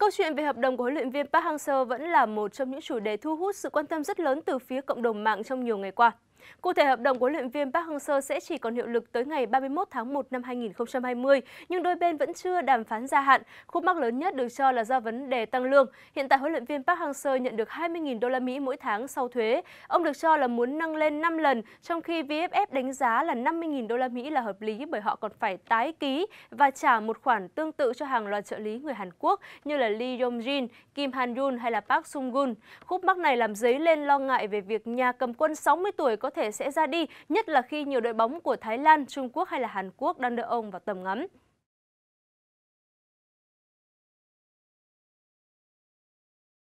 Câu chuyện về hợp đồng của huấn luyện viên Park Hang-seo vẫn là một trong những chủ đề thu hút sự quan tâm rất lớn từ phía cộng đồng mạng trong nhiều ngày qua. Cụ thể, hợp đồng của huấn luyện viên Park Hang-seo sẽ chỉ còn hiệu lực tới ngày 31 tháng 1 năm 2020, nhưng đôi bên vẫn chưa đàm phán gia hạn. Khúc mắc lớn nhất được cho là do vấn đề tăng lương. Hiện tại huấn luyện viên Park Hang-seo nhận được 20.000 đô la Mỹ mỗi tháng sau thuế. Ông được cho là muốn nâng lên 5 lần, trong khi VFF đánh giá là 50.000 đô la Mỹ là hợp lý bởi họ còn phải tái ký và trả một khoản tương tự cho hàng loạt trợ lý người Hàn Quốc như là Lee Yong-jin, Kim Han-yoon hay là Park Sung-gun. Khúc mắc này làm dấy lên lo ngại về việc nhà cầm quân 60 tuổi có có thể sẽ ra đi, nhất là khi nhiều đội bóng của Thái Lan, Trung Quốc hay là Hàn Quốc đang đưa ông vào tầm ngắm.